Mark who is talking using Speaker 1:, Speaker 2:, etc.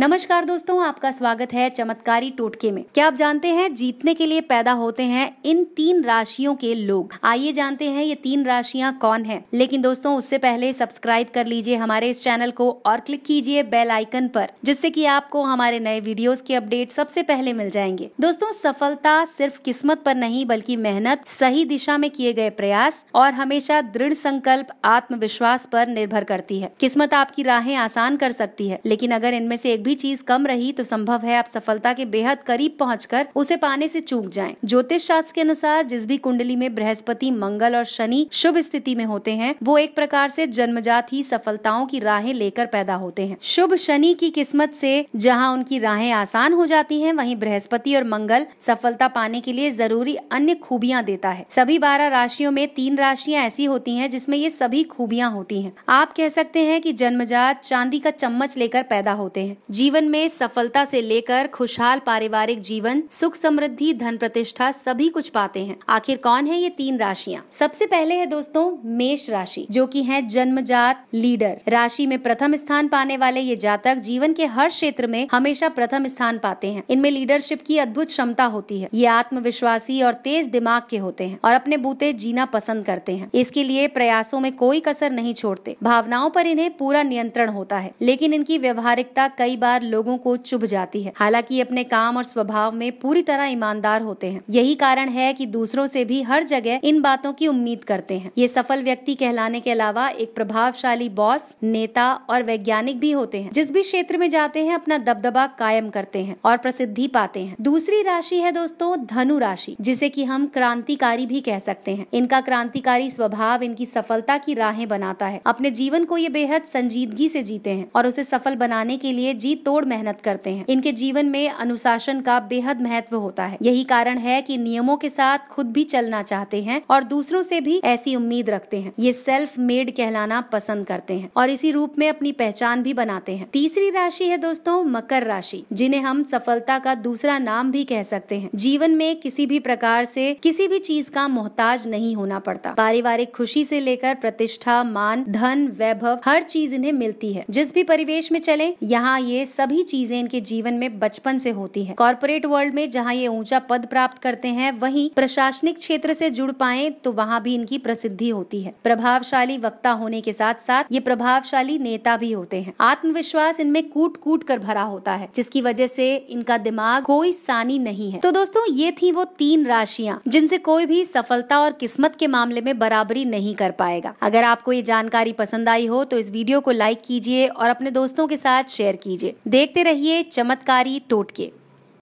Speaker 1: नमस्कार दोस्तों आपका स्वागत है चमत्कारी टोटके में क्या आप जानते हैं जीतने के लिए पैदा होते हैं इन तीन राशियों के लोग आइए जानते हैं ये तीन राशियां कौन हैं लेकिन दोस्तों उससे पहले सब्सक्राइब कर लीजिए हमारे इस चैनल को और क्लिक कीजिए बेल आइकन पर जिससे कि आपको हमारे नए वीडियोस के अपडेट सबसे पहले मिल जाएंगे दोस्तों सफलता सिर्फ किस्मत पर नहीं बल्कि मेहनत सही दिशा में किए गए प्रयास और हमेशा दृढ़ संकल्प आत्मविश्वास पर निर्भर करती है किस्मत आपकी राहें आसान कर सकती है लेकिन अगर इनमें से एक भी चीज कम रही तो संभव है आप सफलता के बेहद करीब पहुँच कर उसे पाने से चूक जाएं। ज्योतिष शास्त्र के अनुसार जिस भी कुंडली में बृहस्पति मंगल और शनि शुभ स्थिति में होते हैं वो एक प्रकार से जन्मजात ही सफलताओं की राहें लेकर पैदा होते हैं शुभ शनि की किस्मत से जहां उनकी राहें आसान हो जाती हैं वहीं बृहस्पति और मंगल सफलता पाने के लिए जरूरी अन्य खूबियां देता है सभी बारह राशियों में तीन राशियां ऐसी होती हैं जिसमें ये सभी खूबियां होती हैं आप कह सकते हैं कि जन्मजात चांदी का चम्मच लेकर पैदा होते हैं जीवन में सफलता से लेकर खुशहाल पारिवारिक जीवन सुख समृद्धि धन प्रतिष्ठा सभी कुछ पाते हैं आखिर कौन है ये तीन राशियाँ सबसे पहले है दोस्तों मेष राशि जो की है जन्मजात लीडर राशि में प्रथम स्थान पाने वाले ये जातक जीवन के हर क्षेत्र में हमेशा प्रथम स्थान पाते हैं इनमें लीडरशिप की अद्भुत क्षमता होती है ये आत्मविश्वासी और तेज दिमाग के होते हैं और अपने बूते जीना पसंद करते हैं इसके लिए प्रयासों में कोई कसर नहीं छोड़ते भावनाओं पर इन्हें पूरा नियंत्रण होता है लेकिन इनकी व्यवहारिकता कई बार बार लोगों को चुभ जाती है हालांकि अपने काम और स्वभाव में पूरी तरह ईमानदार होते हैं यही कारण है कि दूसरों से भी हर जगह इन बातों की उम्मीद करते हैं ये सफल व्यक्ति कहलाने के अलावा एक प्रभावशाली बॉस नेता और वैज्ञानिक भी होते हैं जिस भी क्षेत्र में जाते हैं अपना दबदबा कायम करते हैं और प्रसिद्धि पाते हैं दूसरी राशि है दोस्तों धनु राशि जिसे की हम क्रांतिकारी भी कह सकते हैं इनका क्रांतिकारी स्वभाव इनकी सफलता की राहें बनाता है अपने जीवन को ये बेहद संजीदगी से जीते हैं और उसे सफल बनाने के लिए जीत तोड़ मेहनत करते हैं इनके जीवन में अनुशासन का बेहद महत्व होता है यही कारण है कि नियमों के साथ खुद भी चलना चाहते हैं और दूसरों से भी ऐसी उम्मीद रखते हैं ये सेल्फ मेड कहलाना पसंद करते हैं और इसी रूप में अपनी पहचान भी बनाते हैं तीसरी राशि है दोस्तों मकर राशि जिन्हें हम सफलता का दूसरा नाम भी कह सकते हैं जीवन में किसी भी प्रकार से किसी भी चीज का मोहताज नहीं होना पड़ता पारिवारिक खुशी से लेकर प्रतिष्ठा मान धन वैभव हर चीज इन्हें मिलती है जिस भी परिवेश में चले यहाँ ये सभी चीजें इनके जीवन में बचपन से होती है कॉर्पोरेट वर्ल्ड में जहाँ ये ऊंचा पद प्राप्त करते हैं वही प्रशासनिक क्षेत्र से जुड़ पाए तो वहाँ भी इनकी प्रसिद्धि होती है प्रभावशाली वक्ता होने के साथ साथ ये प्रभावशाली नेता भी होते हैं आत्मविश्वास इनमें कूट कूट कर भरा होता है जिसकी वजह से इनका दिमाग कोई सानी नहीं है तो दोस्तों ये थी वो तीन राशियाँ जिनसे कोई भी सफलता और किस्मत के मामले में बराबरी नहीं कर पाएगा अगर आपको ये जानकारी पसंद आई हो तो इस वीडियो को लाइक कीजिए और अपने दोस्तों के साथ शेयर कीजिए देखते रहिए चमत्कारी टोटके